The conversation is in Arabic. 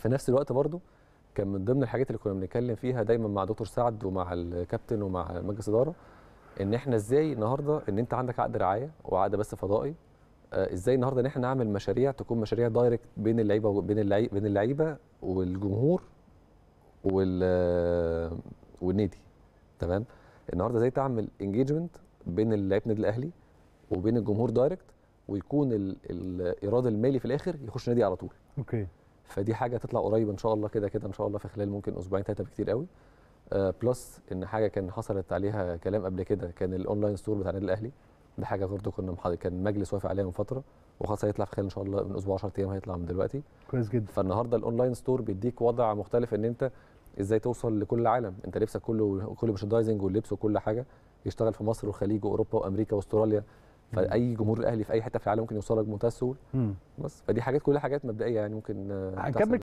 في نفس الوقت برضو كان من ضمن الحاجات اللي كنا بنتكلم فيها دايما مع دكتور سعد ومع الكابتن ومع مجلس اداره ان احنا ازاي النهارده ان انت عندك عقد رعايه وعقد بس فضائي آه، ازاي النهارده ان احنا نعمل مشاريع تكون مشاريع دايركت بين اللعيبه وبين اللعيبه بين اللعيبه والجمهور وال والنادي تمام النهارده ازاي تعمل انجيجمنت بين لعيبه النادي الاهلي وبين الجمهور دايركت ويكون الايراد المالي في الاخر يخش نادي على طول اوكي فدي حاجه تطلع قريب ان شاء الله كده كده ان شاء الله في خلال ممكن اسبوعين ثلاثه بكتير قوي بلس آه، ان حاجه كان حصلت عليها كلام قبل كده كان الاونلاين ستور بتاع النادي الاهلي دي حاجه برضه كنا محضر كان مجلس وافق عليها من فتره وخلاص هيطلع في خلال ان شاء الله من اسبوع 10 ايام هيطلع من دلوقتي كويس جدا فالنهارده الاونلاين ستور بيديك وضع مختلف ان انت ازاي توصل لكل العالم انت لبسك كله كل ميرشندايزنج واللبس وكل حاجه يشتغل في مصر والخليج واوروبا وامريكا واستراليا فاي جمهور الاهلي في اي حته في العالم ممكن يوصلك بمنتهى السهوله بس فدي حاجات كلها حاجات مبدئيه يعني ممكن آه،